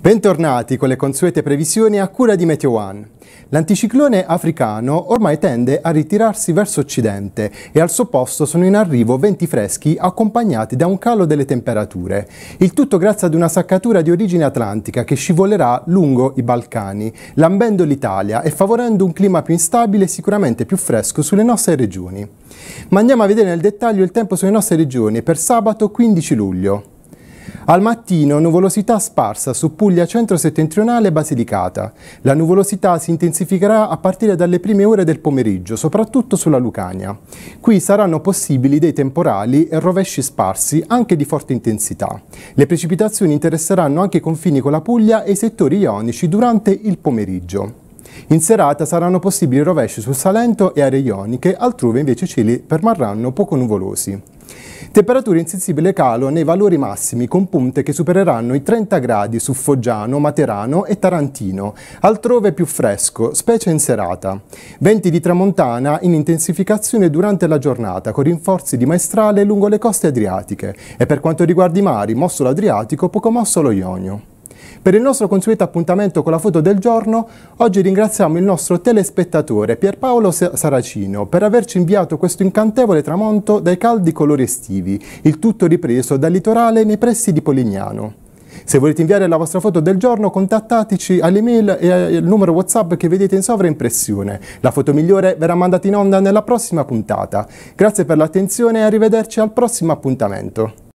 Bentornati con le consuete previsioni a cura di Meteo One. L'anticiclone africano ormai tende a ritirarsi verso occidente e al suo posto sono in arrivo venti freschi accompagnati da un calo delle temperature. Il tutto grazie ad una saccatura di origine atlantica che scivolerà lungo i Balcani, lambendo l'Italia e favorendo un clima più instabile e sicuramente più fresco sulle nostre regioni. Ma andiamo a vedere nel dettaglio il tempo sulle nostre regioni per sabato 15 luglio. Al mattino nuvolosità sparsa su Puglia centro-settentrionale e Basilicata. La nuvolosità si intensificherà a partire dalle prime ore del pomeriggio, soprattutto sulla Lucania. Qui saranno possibili dei temporali e rovesci sparsi, anche di forte intensità. Le precipitazioni interesseranno anche i confini con la Puglia e i settori ionici durante il pomeriggio. In serata saranno possibili rovesci sul Salento e aree ioniche, altrove invece cieli permarranno poco nuvolosi. Temperature in sensibile calo nei valori massimi con punte che supereranno i 30 gradi su Foggiano, Materano e Tarantino, altrove più fresco, specie in serata. Venti di tramontana in intensificazione durante la giornata con rinforzi di maestrale lungo le coste adriatiche e per quanto riguarda i mari, mosso l'Adriatico, poco mosso lo Ionio. Per il nostro consueto appuntamento con la foto del giorno, oggi ringraziamo il nostro telespettatore Pierpaolo Saracino per averci inviato questo incantevole tramonto dai caldi colori estivi, il tutto ripreso dal litorale nei pressi di Polignano. Se volete inviare la vostra foto del giorno, contattateci all'email e al numero WhatsApp che vedete in sovraimpressione. La foto migliore verrà mandata in onda nella prossima puntata. Grazie per l'attenzione e arrivederci al prossimo appuntamento.